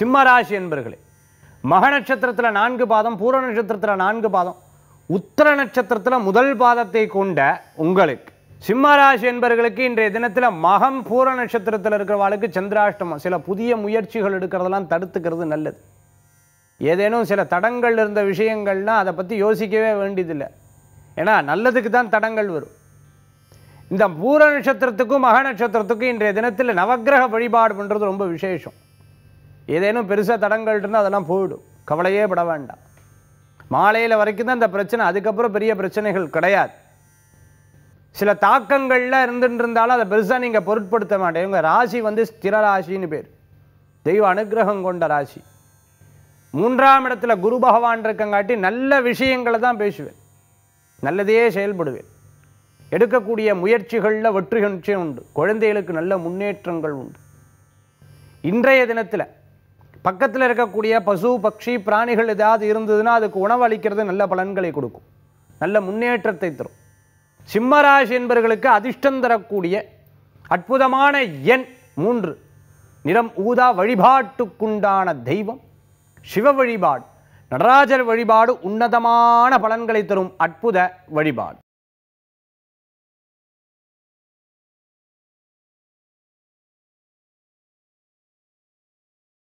சிம்மராசி என்பர்களே மக நட்சத்திரத்தில் நான்கு பாதம் பூர நட்சத்திரத்தில் நான்கு பாதம் உத்தர நட்சத்திரத்தில் முதல் பாதத்தை கொண்ட உங்களுக்கு சிம்மராசி என்பர்களுக்கு இன்றைய தினத்தில் மகம் பூர நட்சத்திரத்தில் இருக்கிறவாளுக்கு சந்திராஷ்டமம் சில புதிய முயற்சிகள் எடுக்கிறதெல்லாம் தடுத்துக்கிறது நல்லது ஏதேனும் சில தடங்கள் இருந்த விஷயங்கள்லாம் அதை பற்றி யோசிக்கவே வேண்டியதில்லை ஏன்னா நல்லதுக்கு தான் தடங்கள் வரும் இந்த பூர நட்சத்திரத்துக்கும் மக நட்சத்திரத்துக்கும் இன்றைய தினத்தில் நவகிரக வழிபாடு பண்ணுறது ரொம்ப விசேஷம் ஏதேனும் பெருசாக தடங்கள் இருந்தால் அதெல்லாம் போயிடும் கவலையே பட வேண்டாம் மாலையில் வரைக்கும் தான் இந்த பிரச்சனை அதுக்கப்புறம் பெரிய பிரச்சனைகள் கிடையாது சில தாக்கங்களில் இருந்துட்டு இருந்தாலும் அதை பெருசாக நீங்கள் பொருட்படுத்த மாட்டேன் இவங்க ராசி வந்து ஸ்திர ராசின்னு பேர் தெய்வ அனுகிரகம் கொண்ட ராசி மூன்றாம் இடத்துல குரு பகவான் இருக்கங்காட்டி நல்ல விஷயங்களை தான் பேசுவேன் நல்லதையே செயல்படுவேன் எடுக்கக்கூடிய முயற்சிகளில் வெற்றி உண்டு குழந்தைகளுக்கு நல்ல முன்னேற்றங்கள் உண்டு இன்றைய தினத்தில் பக்கத்தில் இருக்கக்கூடிய பசு பக்ஷி பிராணிகள் ஏதாவது இருந்ததுன்னா அதுக்கு உணவு அளிக்கிறது நல்ல பலன்களை கொடுக்கும் நல்ல முன்னேற்றத்தை தரும் சிம்மராசி என்பவர்களுக்கு அதிர்ஷ்டம் தரக்கூடிய அற்புதமான எண் மூன்று நிறம் ஊதா வழிபாட்டுக்குண்டான தெய்வம் சிவ வழிபாடு நடராஜர் வழிபாடு உன்னதமான பலன்களை தரும் அற்புத வழிபாடு